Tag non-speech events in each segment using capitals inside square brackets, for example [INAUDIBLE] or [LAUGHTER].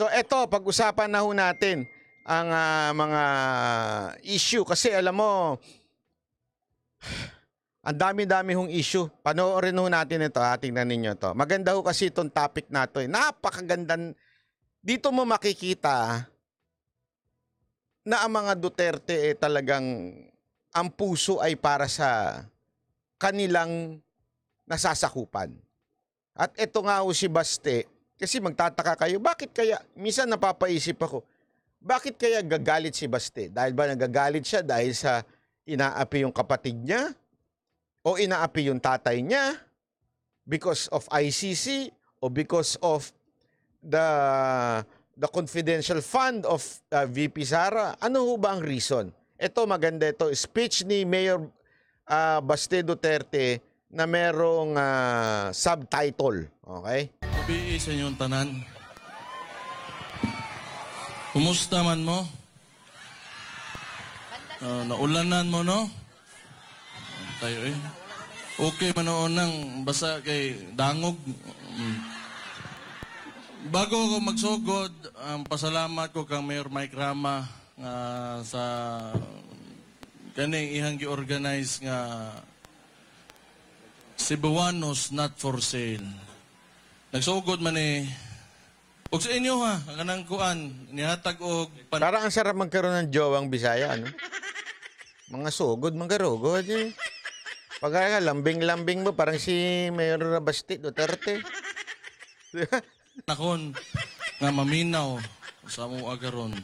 So eto, pag-usapan na ho natin ang uh, mga issue kasi alam mo [SIGHS] ang dami-dami hong issue. Panoorin ho natin ito, ating ah, tingnan ninyo to. Maganda ho kasi itong topic na to. Eh. Napakaganda. Dito mo makikita na ang mga Duterte eh, talagang ang puso ay para sa kanilang nasasakupan. At ito nga ho si Baste, kasi magtataka kayo, bakit kaya, minsan napapaisip ako, bakit kaya gagalit si Baste? Dahil ba nagagalit siya dahil sa inaapi yung kapatid niya? O inaapi yung tatay niya? Because of ICC? O because of the the confidential fund of uh, VP Sara? Ano ho ba ang reason? Ito maganda ito, speech ni Mayor uh, Baste Duterte na merong ah, subtitle. Okay? Gabi sa inyong tanan. Kumusta man mo? Ah, naulanan mo, no? Tayo eh. Okay man noon nang basa kay Dangog. Mm. Bago ako magsugod, ang pasalamat ko kang Mayor Mike Rama nga ah, sa kaning ihang gi-organize nga Cebuanos not for sale. Nagsugod man eh. Og sa inyo ha, kanang kuan, nihatag og... Pan- Parang ang sarap magkaroon ng jowang Bisaya, ano? Mga sugod, mga rugod eh. Pagkaya lambing-lambing mo, parang si Mayor Rabasti, Duterte. Di [LAUGHS] Nakon, nga maminaw sa mo agaron.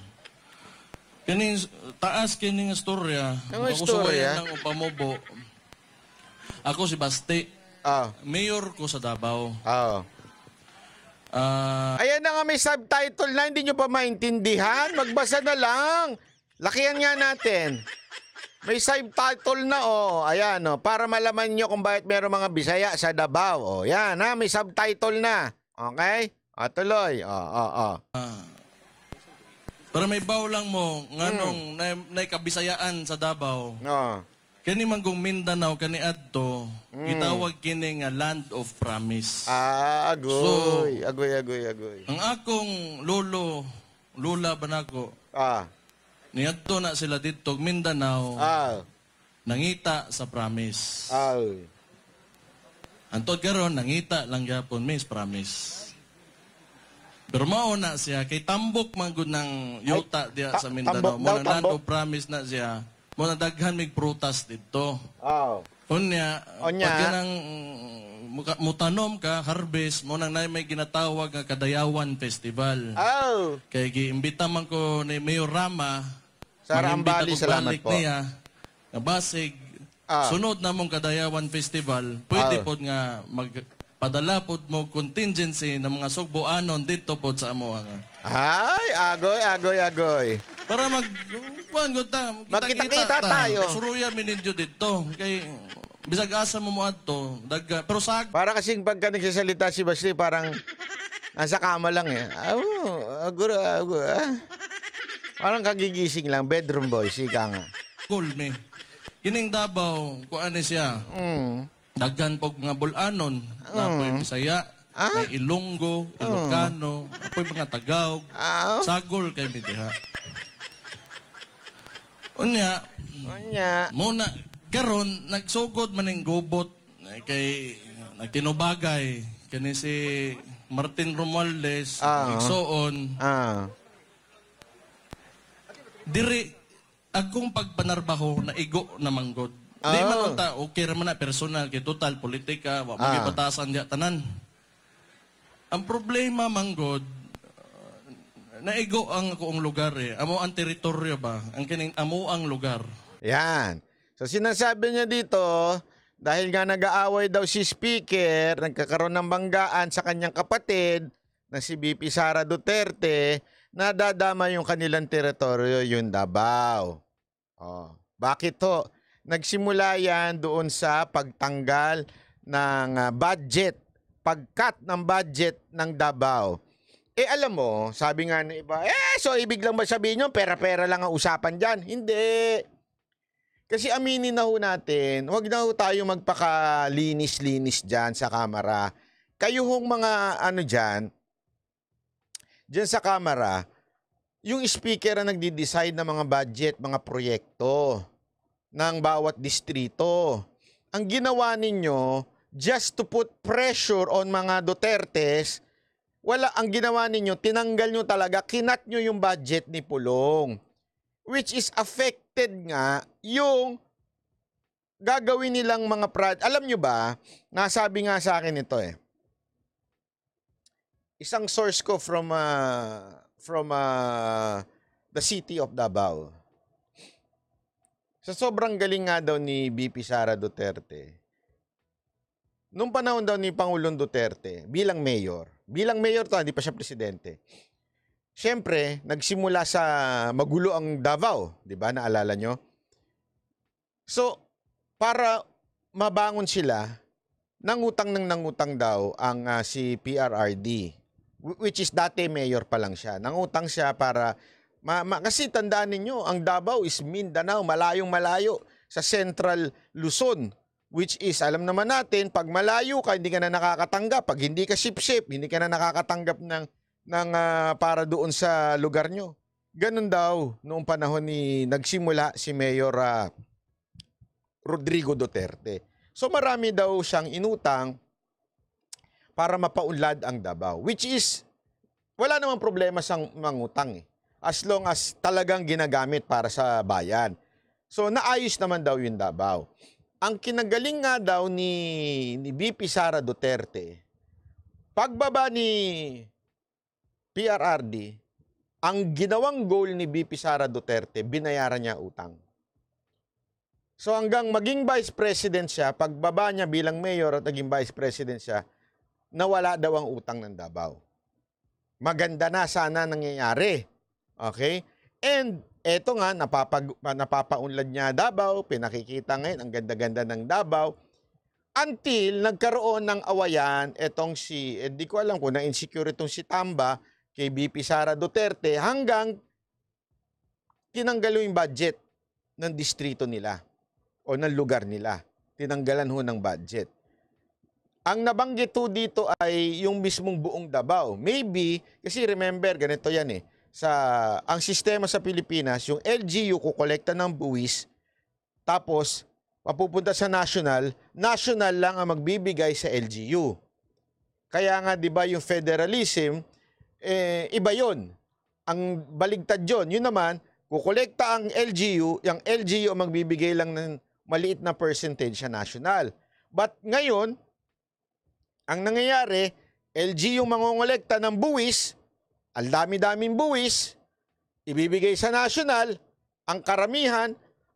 Kini taas kini nga storya. Ang mga Makusuwayan ng upamubo. Ako si Basti. Ah. Mayor ko sa Davao. Ah. Ah, Ayan na nga may subtitle na, hindi nyo pa maintindihan. Magbasa na lang. Lakihan nga natin. May subtitle na oh. Ayan oh. Para malaman nyo kung bakit meron mga Bisaya sa Davao. Oh, yan ha. May subtitle na. Okay? O, ah, tuloy. Oh, ah, oh, ah, oh. para may bawlang mo nganong hmm. nay, nay kabisayaan sa Davao. Oh. Kani man Mindanao kani adto mm. gitawag kini nga land of promise. Ah, agoy, so, agoy, agoy, agoy. Ang akong lolo, lula ba nako? Ah. Niadto na sila dito Mindanao. Ah. Nangita sa promise. Ah. Antod karon nangita lang gyapon miss promise. Pero mao na siya kay tambok man gud ng yuta diya sa Mindanao. Mo na land of promise na siya mo nadaghan mig prutas dito. Oh. Unya, Unya. pagka nang mm, mutanom ka, harvest, mo nang may ginatawag nga Kadayawan Festival. Oh. Kay giimbita man ko ni Mayor Rama, sa Rambali, salamat po. Niya, na basig, ah. sunod na mong Kadayawan Festival, pwede ah. po nga magpadala po mo contingency ng mga sugboanon dito po sa amo nga. Ay, agoy, agoy, agoy. Para mag... Kuan kita, Makita kita tayo. Suruya minindyo dito. Kay bisag asa mo mo adto, dagga. Pero sa Para kasing pagka nagsasalita si Basli, parang nasa kama lang eh. Oh, aguro, aguro. ah. Parang kagigising lang, bedroom boy, sika nga. goal me. Kining Davao, kuan ni siya. Mm. Daghan pog mga bulanon, napoy mm. Bisaya, Ah? May Ilonggo, Ilocano, oh. ako'y mga Tagaw. Oh. Ah. Sagol kay mi diha. Unya, Unya. muna, karon nagsugod man ng gubot eh, kay nagtinubagay kani si Martin Romualdez ah. nagsuon. Ah. Diri akong pagpanarbaho na igo na manggod. Oh. Di man ah. ta okay ra man na personal kay total politika wa ah. magipatasan diya tanan. Ang problema, manggod, uh, naigo ang kuong lugar eh. Amo ang teritoryo ba? Ang kining amo ang lugar. Yan. So sinasabi niya dito, dahil nga nag-aaway daw si Speaker, nagkakaroon ng banggaan sa kanyang kapatid na si BP Sara Duterte, nadadama yung kanilang teritoryo, yung Davao. Oh. Bakit to? Nagsimula yan doon sa pagtanggal ng ah, budget pag-cut ng budget ng Davao. Eh alam mo, sabi nga ng iba, eh so ibig lang ba sabihin yun, pera-pera lang ang usapan dyan? Hindi. Kasi aminin na ho natin, huwag na ho tayo magpakalinis-linis dyan sa kamera. Kayo hong mga ano dyan, dyan sa kamera, yung speaker ang nagde decide ng mga budget, mga proyekto ng bawat distrito. Ang ginawa ninyo, just to put pressure on mga Dutertes, wala ang ginawa ninyo, tinanggal nyo talaga, kinat nyo yung budget ni Pulong. Which is affected nga yung gagawin nilang mga project. Alam nyo ba, nasabi nga sa akin ito eh. Isang source ko from uh, from uh, the city of Davao. Sa sobrang galing nga daw ni BP Sara Duterte, nung panahon daw ni Pangulong Duterte bilang mayor, bilang mayor ta, hindi pa siya presidente. Siyempre, nagsimula sa magulo ang Davao, 'di ba? Naalala nyo? So, para mabangon sila, nangutang ng nangutang daw ang uh, si PRRD which is dati mayor pa lang siya. Nangutang siya para ma, ma, kasi tandaan ninyo, ang Davao is Mindanao, malayong malayo sa Central Luzon. Which is, alam naman natin, pag malayo ka, hindi ka na nakakatanggap. Pag hindi ka ship-ship, hindi ka na nakakatanggap ng, ng uh, para doon sa lugar nyo. Ganun daw, noong panahon ni nagsimula si Mayor uh, Rodrigo Duterte. So marami daw siyang inutang para mapaunlad ang Davao. Which is, wala namang problema sa mangutang eh. As long as talagang ginagamit para sa bayan. So naayos naman daw yung Davao ang kinagaling nga daw ni, ni BP Sara Duterte, pagbaba ni PRRD, ang ginawang goal ni BP Sara Duterte, binayaran niya utang. So hanggang maging vice president siya, pagbaba niya bilang mayor at naging vice president siya, nawala daw ang utang ng Davao. Maganda na sana nangyayari. Okay? And Eto nga, napapag, napapaunlad niya Davao, pinakikita ngayon ang ganda-ganda ng Davao. Until nagkaroon ng awayan, etong si, eh, ko alam kung na-insecure itong si Tamba kay BP Sara Duterte hanggang tinanggalo yung budget ng distrito nila o ng lugar nila. Tinanggalan ho ng budget. Ang nabanggit ho dito ay yung mismong buong Davao. Maybe, kasi remember, ganito yan eh sa ang sistema sa Pilipinas, yung LGU kukolekta ng buwis tapos papupunta sa national, national lang ang magbibigay sa LGU. Kaya nga 'di ba yung federalism eh, iba 'yon. Ang baligtad 'yon. Yun naman, kukolekta ang LGU, yung LGU ang magbibigay lang ng maliit na percentage sa national. But ngayon, ang nangyayari, LGU mangongolekta ng buwis, ang dami-daming buwis, ibibigay sa national, ang karamihan,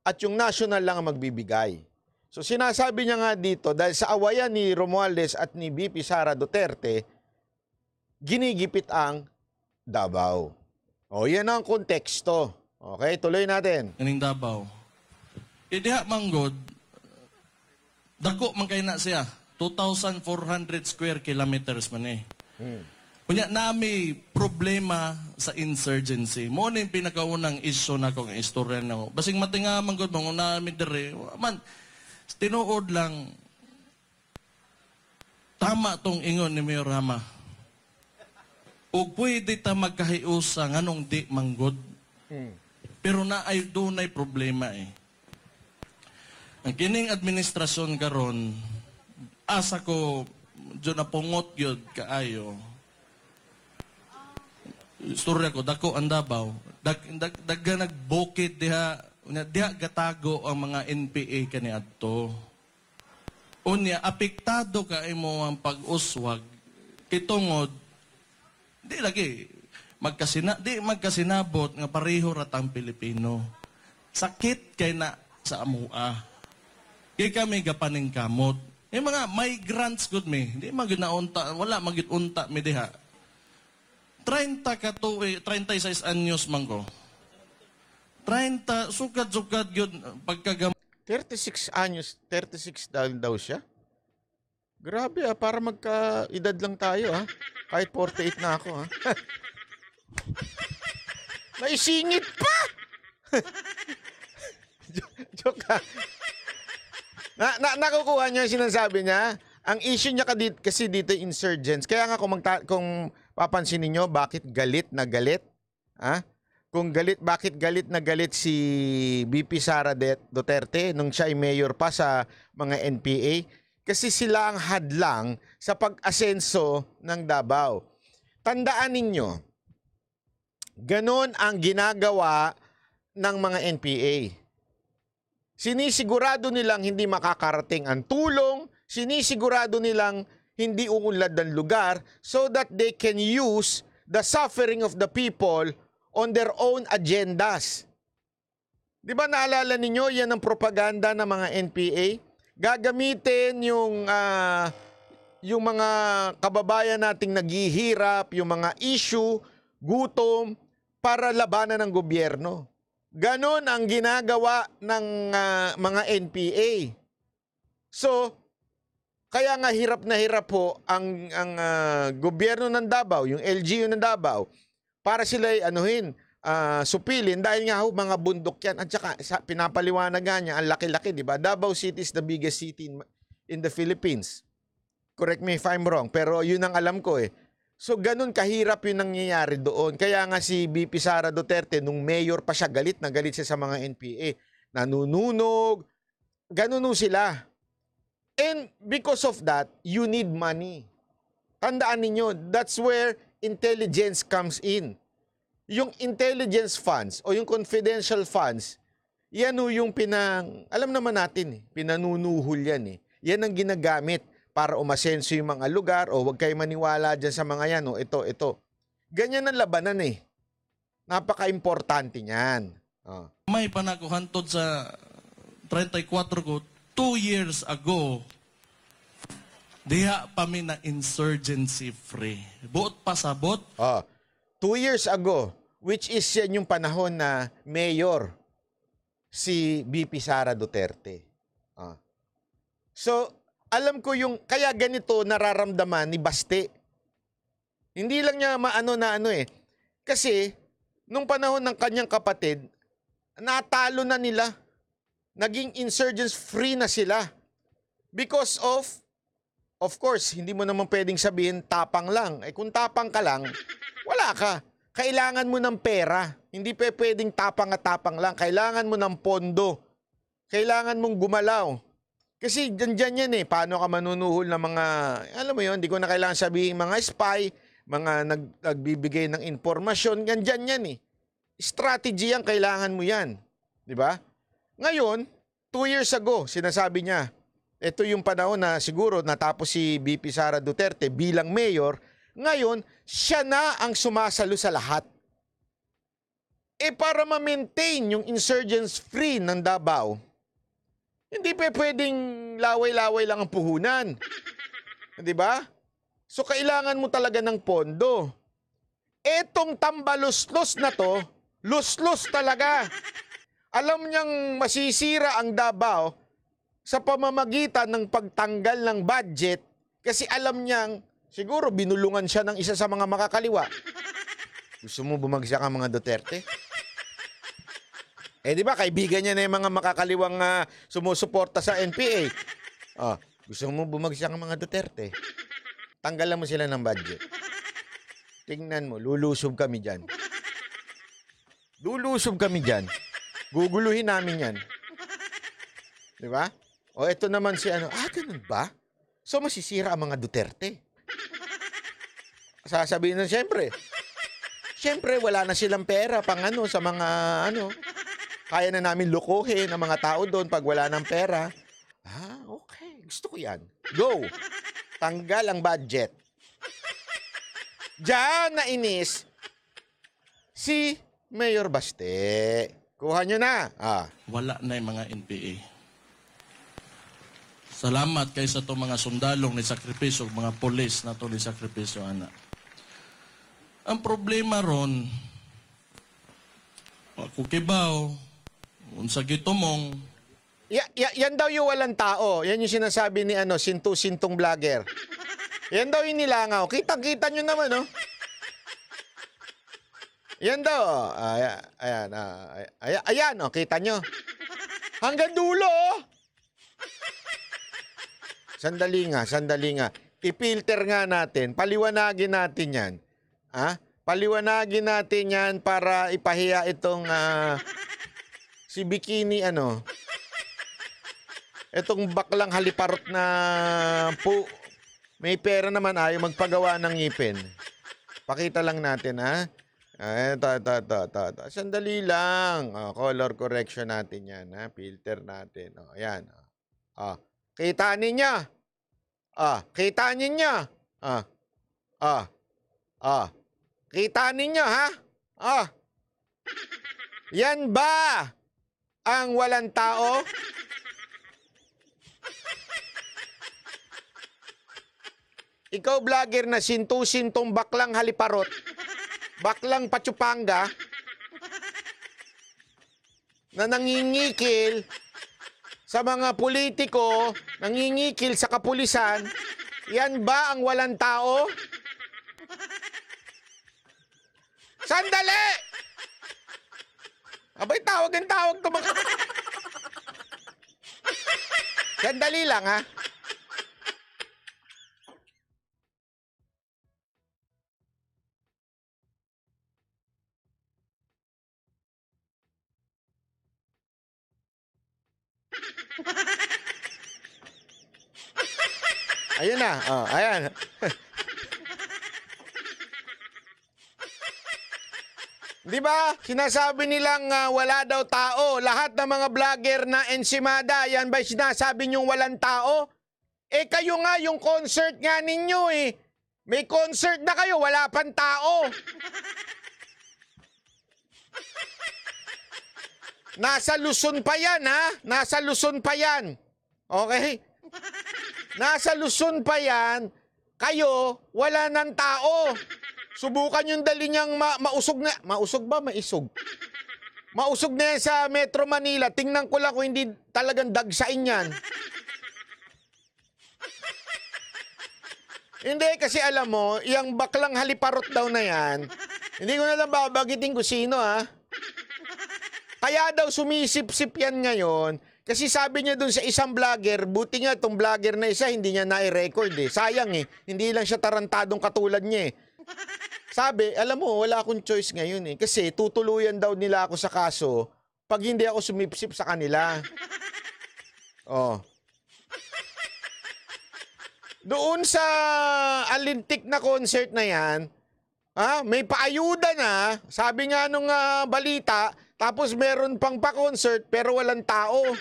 at yung national lang ang magbibigay. So sinasabi niya nga dito, dahil sa awayan ni Romualdez at ni BP Sara Duterte, ginigipit ang Davao. O yan ang konteksto. Okay, tuloy natin. Kaning Davao. E manggod, dako man kay na siya. 2,400 square kilometers man eh. Hmm. Kunya nami problema sa insurgency. Mo na yung pinakaunang isyo na kong istorya na ko. Basing matingaman ko, mga nami dere, man, tinuod lang, tama tong ingon ni Mayor Rama. Ug pwede ta magkahiusa nganong di manggod. Hmm. Pero na ay dunay problema eh. Ang kining administrasyon karon asa ko jo na pungot gyud kaayo storya ko, dako ang Davao, dag, dag, daga nagbukid diha, unya, diha gatago ang mga NPA kani adto. Unya, apektado ka imo ang pag-uswag, kitungod, di lagi, magkasina, di magkasinabot nga pareho ratang Pilipino. Sakit kay na sa amua. Kay kami gapaning kamot. Yung mga migrants good me, di maginaunta, wala magitunta me diha 30 ka to, eh, 36 anyos man ko. 30, sukat-sukat yun, ah, pagkagam... 36 anyos, 36 daw, daw siya? Grabe ah, para magka-edad lang tayo ah. Kahit 48 na ako ah. May [LAUGHS] singit pa! [LAUGHS] Joke ah. Na, na, nakukuha niyo yung sinasabi niya? Ang issue niya kasi dito insurgents. Kaya nga kung, magta- kung Papansin niyo bakit galit na galit? Ha? Kung galit, bakit galit na galit si BP Sara Duterte nung siya ay mayor pa sa mga NPA? Kasi sila ang hadlang sa pag-asenso ng Davao. Tandaan ninyo, ganun ang ginagawa ng mga NPA. Sinisigurado nilang hindi makakarating ang tulong, sinisigurado nilang hindi uunlad ng lugar so that they can use the suffering of the people on their own agendas. Di ba naalala ninyo, yan ang propaganda ng mga NPA? Gagamitin yung, uh, yung mga kababayan nating naghihirap, yung mga issue, gutom, para labanan ng gobyerno. Ganon ang ginagawa ng uh, mga NPA. So, kaya nga hirap na hirap po ang ang uh, gobyerno ng Davao, yung LGU ng Davao para sila ay anuhin uh, supilin dahil nga ho mga bundok yan at saka sa, pinapaliwanag niya ang laki-laki, di ba? Davao City is the biggest city in, in the Philippines. Correct me if I'm wrong, pero yun ang alam ko eh. So ganun kahirap yung nangyayari doon. Kaya nga si BP Sara Duterte nung mayor pa siya galit na galit siya sa mga NPA. Nanununog. Ganun sila. And because of that, you need money. Tandaan ninyo, that's where intelligence comes in. Yung intelligence funds o yung confidential funds, yan o yung pinang, alam naman natin, eh, pinanunuhol yan eh. Yan ang ginagamit para umasenso yung mga lugar o huwag kayo maniwala dyan sa mga yan o ito, ito. Ganyan ang labanan eh. Napaka-importante niyan. Oh. May panakuhantod sa 34 ko two years ago, diha mi na insurgency free. Buot pasabot. Oh, ah, two years ago, which is yan yung panahon na mayor si BP Sara Duterte. Ah. So, alam ko yung kaya ganito nararamdaman ni Basti. Hindi lang niya maano na ano eh. Kasi nung panahon ng kanyang kapatid, natalo na nila naging insurgents free na sila because of of course, hindi mo naman pwedeng sabihin tapang lang. Eh kung tapang ka lang, wala ka. Kailangan mo ng pera. Hindi pa pwedeng tapang at tapang lang. Kailangan mo ng pondo. Kailangan mong gumalaw. Kasi dyan yan eh. Paano ka manunuhol ng mga, alam mo yon hindi ko na kailangan sabihin mga spy, mga nag, nagbibigay ng impormasyon. Ganyan yan eh. Strategy yan, kailangan mo yan. Di ba? Ngayon, two years ago, sinasabi niya, ito yung panahon na siguro natapos si BP Sara Duterte bilang mayor, ngayon, siya na ang sumasalo sa lahat. E para ma-maintain yung insurgents free ng Davao, hindi pa pwedeng laway-laway lang ang puhunan. [LAUGHS] Di ba? So kailangan mo talaga ng pondo. Etong tambaluslos na to, luslos talaga alam niyang masisira ang Davao sa pamamagitan ng pagtanggal ng budget kasi alam niyang siguro binulungan siya ng isa sa mga makakaliwa. Gusto mo bumagsak ang mga Duterte? Eh di ba kaibigan niya na yung mga makakaliwang uh, sumusuporta sa NPA. Oh, gusto mo bumagsak ang mga Duterte? Tanggalan mo sila ng budget. Tingnan mo, lulusob kami diyan. Lulusob kami diyan. Guguluhin namin yan. Di ba? O ito naman si ano, ah, ganun ba? So masisira ang mga Duterte. Sasabihin na siyempre. Siyempre, wala na silang pera pang ano sa mga ano. Kaya na namin lukuhin ang mga tao doon pag wala ng pera. Ah, okay. Gusto ko yan. Go! Tanggal ang budget. Diyan inis si Mayor Baste. Kuha nyo na. Ah. Wala na yung mga NPA. Salamat kay sa itong mga sundalong ni sakripisyo, mga polis na ito ni sakripisyo, ana. Ang problema ron, kukibaw, unsa gitumong. Ya, ya, yan daw yung walang tao. Yan yung sinasabi ni ano, sintu-sintong vlogger. Yan daw yung nilangaw. Kitang-kita nyo naman, no? Oh. Yan daw. Oh. Ay, ayan, ah, ay, ayan, ayan, oh, kita nyo. Hanggang dulo, oh. Sandali nga, sandali nga. I-filter nga natin. Paliwanagin natin yan. Ha? Paliwanagin natin yan para ipahiya itong ah, si Bikini, ano. Itong baklang haliparot na po. May pera naman ayaw magpagawa ng ngipin. Pakita lang natin, ha? Ah, ito, ito, ito, ito, ito. Sandali lang. Oh, color correction natin yan. Ha? Filter natin. O, oh, yan. O. Oh. Ah, kita ninyo. O, oh, ah, kita ninyo. O. Oh. O. Oh. O. Kita ninyo, ha? O. Oh. Yan ba ang walang tao? Ikaw vlogger na sintu-sintong baklang haliparot baklang pachupanga na nangingikil sa mga politiko, nangingikil sa kapulisan, yan ba ang walang tao? Sandali! Abay, tawag ang tawag. Tumag- Sandali lang, ha? na. Oh, ayan. Di ba? Sinasabi nilang uh, wala daw tao. Lahat ng mga vlogger na ensimada, yan ba sinasabi niyong walang tao? Eh kayo nga, yung concert nga ninyo eh. May concert na kayo, wala pang tao. Nasa Luzon pa yan ha? Nasa Luzon pa yan. Okay? Nasa Luzon pa yan, kayo, wala ng tao. Subukan yung dali niyang ma- mausog na, mausog ba? Maisog. Mausog na yan sa Metro Manila. Tingnan ko lang kung hindi talagang dagsain yan. Hindi, kasi alam mo, yung baklang haliparot daw na yan, hindi ko na lang babagitin kung sino, ha? Ah. Kaya daw sumisip-sip yan ngayon kasi sabi niya doon sa isang vlogger, buti nga itong vlogger na isa, hindi niya nai-record eh. Sayang eh. Hindi lang siya tarantadong katulad niya eh. Sabi, alam mo, wala akong choice ngayon eh. Kasi tutuluyan daw nila ako sa kaso pag hindi ako sumipsip sa kanila. Oh. Doon sa alintik na concert na yan, ah, may paayuda na. Sabi nga nung uh, balita, tapos meron pang pa-concert pero walang tao.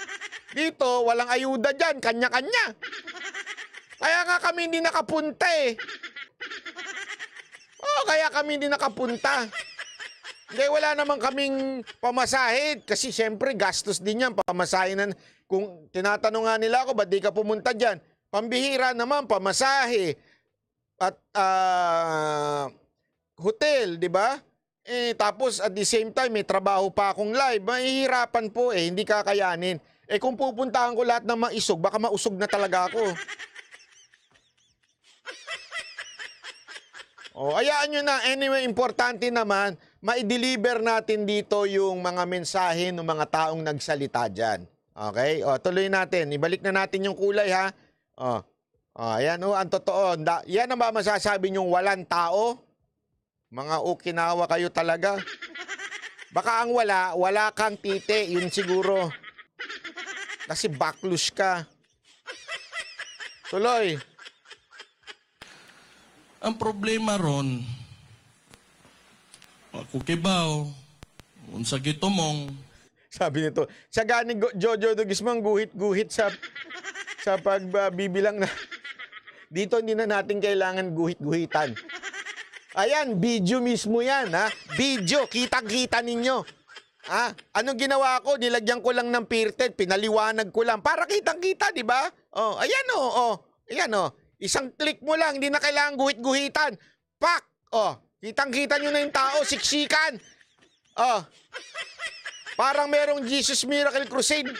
[LAUGHS] Dito, walang ayuda dyan. Kanya-kanya. Kaya nga kami hindi nakapunta eh. [LAUGHS] Oh, kaya kami hindi nakapunta. Hindi, wala naman kaming pamasahe. Kasi syempre, gastos din yan. Pamasahe na. Kung tinatanong nga nila ako, ba't di ka pumunta dyan? Pambihira naman, pamasahe. At uh, hotel, di ba? Eh, tapos at the same time, may trabaho pa akong live. Mahihirapan po eh, hindi kakayanin. Eh kung pupuntahan ko lahat ng maisog, baka mausog na talaga ako. Oh, ayaan nyo na. Anyway, importante naman, ma-deliver natin dito yung mga mensahe ng mga taong nagsalita dyan. Okay? O, oh, tuloy natin. Ibalik na natin yung kulay, ha? O, oh. o oh, ayan. O, ang totoo. Da, yan ang ba masasabi nyong walang tao? Mga Okinawa kayo talaga. Baka ang wala, wala kang tite, yun siguro. Kasi backlus ka. Tuloy. Ang problema ron, ako kibaw, unsa gitumong. Sabi nito, sa gani Jojo gismang guhit-guhit sa sa pagbibilang na dito hindi na natin kailangan guhit-guhitan. Ayan, video mismo yan, ha? Video, kitang-kita ninyo. Ha? anong ginawa ko? Nilagyan ko lang ng pirted, pinaliwanag ko lang. Para kitang-kita, di ba? Oh, ayan oh, oh. Ayan oh. Isang click mo lang, hindi na kailangan guhit-guhitan. Pak! Oh, kitang-kita nyo na yung tao, siksikan. Oh. Parang merong Jesus Miracle Crusade.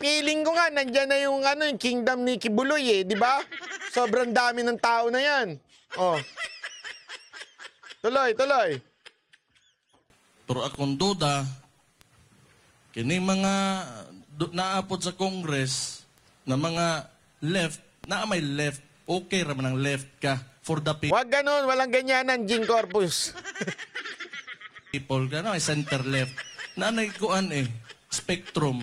feeling ko nga, nandyan na yung, ano, yung kingdom ni Kibuloy eh, di ba? Sobrang dami ng tao na yan. Oh. Tuloy, tuloy. Pero akong duda, kini mga do, naapod sa Congress na mga left, na may left, okay raman ang left ka for the people. Huwag ganun, walang ganyanan, Jing Corpus. people, ano, center left. Nanay kuan eh, spectrum.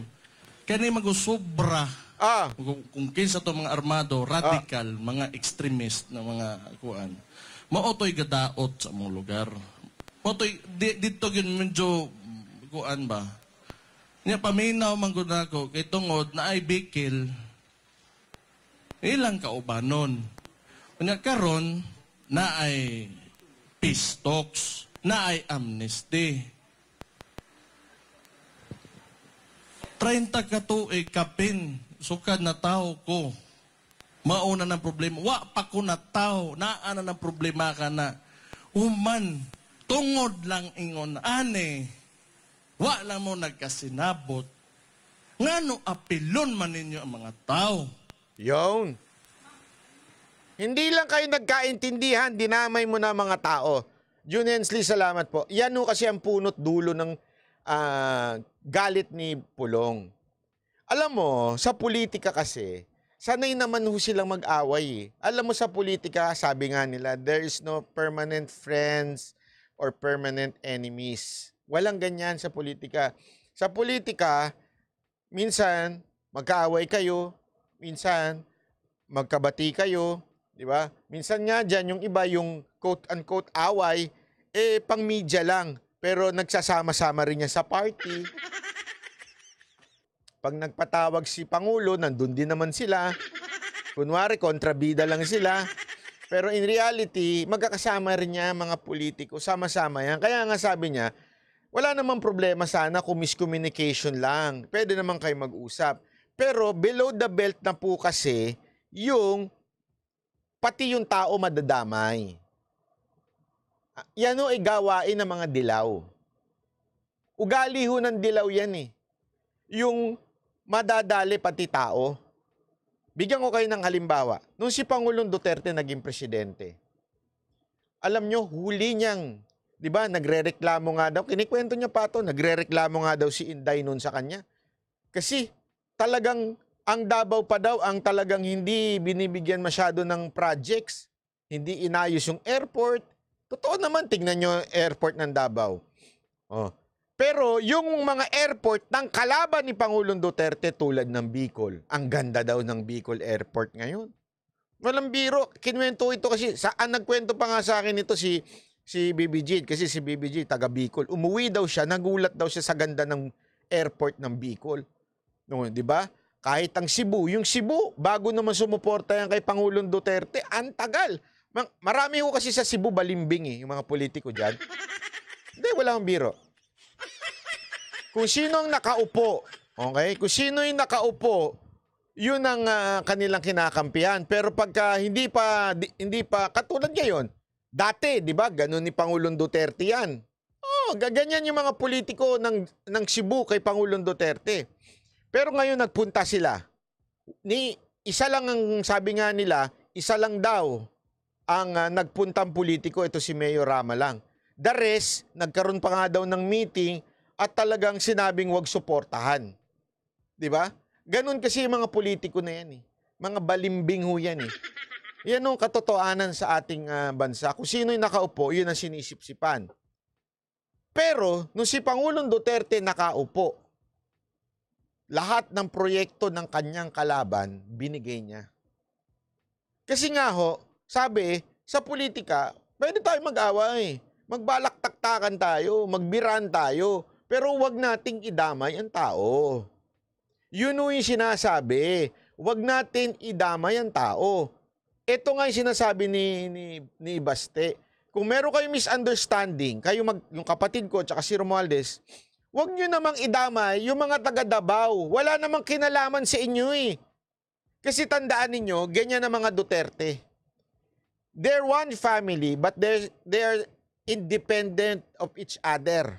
Kani sobra Ah. Kung, kung kinsa to mga armado, radical, ah. mga extremist na mga kuan. Maotoy gadaot sa mong lugar. Maotoy dito gyud medyo kuan ba. Nya paminaw man gud nako kay tungod na ay bikil. Ilang kaubanon. Unya karon na ay peace talks, na ay amnesty. 30 katuig kapin sukad na tao ko mauna ng problema wa pa ko na tao naa na ng problema ka na Uman. tungod lang ingon ane wa lang mo nagkasinabot ngano apilon man ninyo ang mga tao yon hindi lang kayo nagkaintindihan dinamay mo na mga tao June Hensley, salamat po. Yan ho kasi ang punot dulo ng uh, galit ni Pulong. Alam mo, sa politika kasi, sanay naman ho silang mag-away. Eh. Alam mo sa politika, sabi nga nila, there is no permanent friends or permanent enemies. Walang ganyan sa politika. Sa politika, minsan magkaaway kayo, minsan magkabati kayo, di ba? Minsan nga diyan yung iba yung quote unquote away eh pang media lang. Pero nagsasama-sama rin yan sa party. Pag nagpatawag si Pangulo, nandun din naman sila. Kunwari, kontrabida lang sila. Pero in reality, magkakasama rin niya mga politiko. Sama-sama yan. Kaya nga sabi niya, wala namang problema sana kung miscommunication lang. Pwede naman kayo mag-usap. Pero below the belt na po kasi yung pati yung tao madadamay yan ho ay eh, gawain ng mga dilaw. Ugali ho ng dilaw yan eh. Yung madadali pati tao. Bigyan ko kayo ng halimbawa. Nung si Pangulong Duterte naging presidente, alam nyo, huli niyang, di ba, nagre-reklamo nga daw. Kinikwento niya pa ito, nagre-reklamo nga daw si Inday noon sa kanya. Kasi talagang ang Davao pa daw ang talagang hindi binibigyan masyado ng projects. Hindi inayos yung airport, Totoo naman, tingnan nyo airport ng Davao. Oh. Pero yung mga airport ng kalaban ni Pangulong Duterte tulad ng Bicol, ang ganda daw ng Bicol Airport ngayon. Walang biro, kinwento ito kasi saan nagkwento pa nga sa akin ito si si BBG kasi si BBG taga Bicol. Umuwi daw siya, nagulat daw siya sa ganda ng airport ng Bicol. No, oh, 'di ba? Kahit ang Cebu, yung Cebu, bago naman sumuporta yan kay Pangulong Duterte, ang tagal. Marami ko kasi sa Cebu balimbing eh, yung mga politiko diyan. [LAUGHS] Hindi, wala akong biro. Kung sino ang nakaupo, okay? Kung sino yung nakaupo, yun ang uh, kanilang kinakampihan. Pero pagka hindi pa, di, hindi pa, katulad ngayon, dati, di ba, ganun ni Pangulong Duterte yan. Oh, gaganyan yung mga politiko ng, ng Cebu kay Pangulong Duterte. Pero ngayon nagpunta sila. Ni, isa lang ang sabi nga nila, isa lang daw ang uh, nagpuntang politiko, ito si Mayor Rama lang. The rest, nagkaroon pa nga daw ng meeting at talagang sinabing wag suportahan. 'Di ba? Ganun kasi yung mga politiko na 'yan eh. Mga balimbing ho 'yan eh. Yan ang katotohanan sa ating uh, bansa. Kung sino yung nakaupo, yun ang sinisipsipan. Pero, nung si Pangulong Duterte nakaupo, lahat ng proyekto ng kanyang kalaban, binigay niya. Kasi nga ho, sabi, sa politika, pwede tayo mag-away. Magbalaktaktakan tayo, magbiran tayo. Pero wag nating idamay ang tao. Yun o yung sinasabi. Wag natin idamay ang tao. Ito nga yung sinasabi ni, ni, ni Baste. Kung meron kayong misunderstanding, kayo mag, yung kapatid ko at si Romualdez, wag nyo namang idamay yung mga taga-Dabaw. Wala namang kinalaman sa inyo eh. Kasi tandaan ninyo, ganyan ang mga Duterte they're one family but they're they're independent of each other.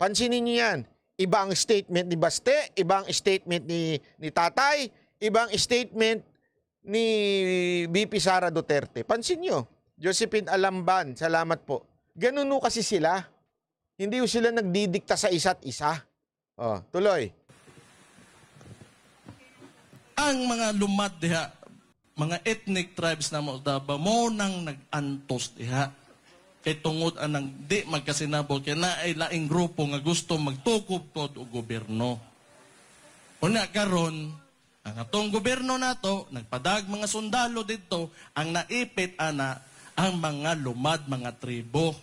Pansinin niyo 'yan. Iba ang statement ni Baste, ibang statement ni ni Tatay, ibang statement ni BP Sara Duterte. Pansin niyo, Josephine Alamban, salamat po. Ganun no kasi sila. Hindi ho sila nagdidikta sa isa't isa. Oh, tuloy. Ang mga lumadya mga ethnic tribes na Moldova mo nang nag-antos diha. Kay tungod anang di magkasinabo kay na ay laing grupo nga gusto magtukob pod og gobyerno. Una karon ang atong gobyerno nato nagpadag mga sundalo didto ang naipit ana ang mga lumad mga tribo.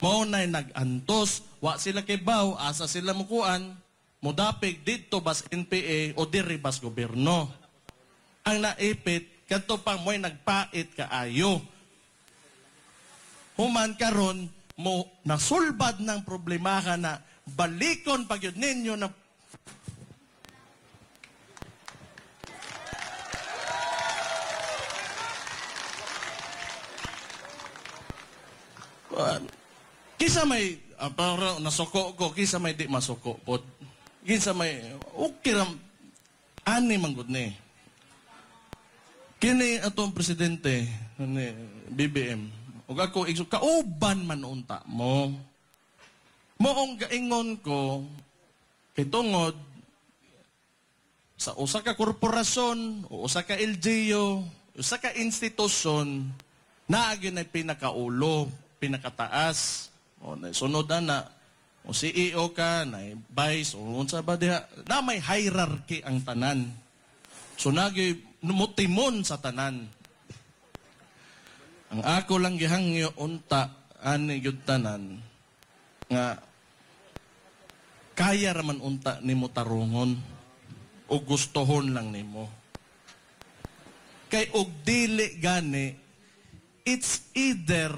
Mao nay nagantos, wa sila kay baw asa sila mukuan, mudapig didto bas NPA o diri bas gobyerno ang naipit, kanto pang mo'y nagpait kaayo. Human karon mo nasulbad ng problema ka na balikon pag yun ninyo na Uh, kisa may ah, para nasoko ko kisa may di masoko pod kisa may okay ram ani manggod ni Kini atong presidente ni BBM, ug ako kauban man unta mo. Moong gaingon ko kay sa usa ka korporasyon o usa ka LGU, usa ka institusyon na gyud na pinakaulo, pinakataas. O na sunod na o CEO ka, na vice o unsa ba diha, na may hierarchy ang tanan. So nagi motimon sa tanan. Ang ako lang gihangyo unta ani gyud tanan nga kaya raman unta nimo tarungon o gustohon lang nimo. Kay og dili gani it's either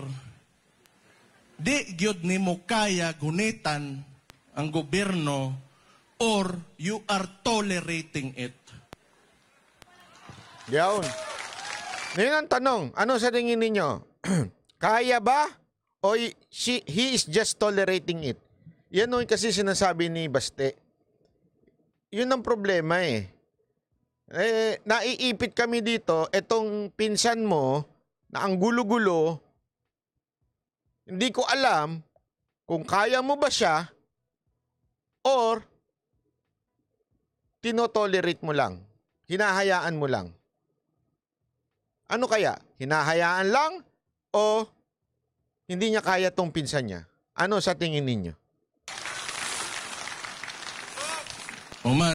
di gyud nimo kaya gunitan ang gobyerno or you are tolerating it. Yun. Ngayon ang tanong, ano sa tingin ninyo? [CLEARS THROAT] Kaya ba? O she, he is just tolerating it? Yan nun kasi sinasabi ni Baste. Yun ang problema eh. Eh, naiipit kami dito, etong pinsan mo, na ang gulo-gulo, hindi ko alam kung kaya mo ba siya or tinotolerate mo lang, hinahayaan mo lang. Ano kaya? Hinahayaan lang o hindi niya kaya tong pinsan niya? Ano sa tingin ninyo? Oman.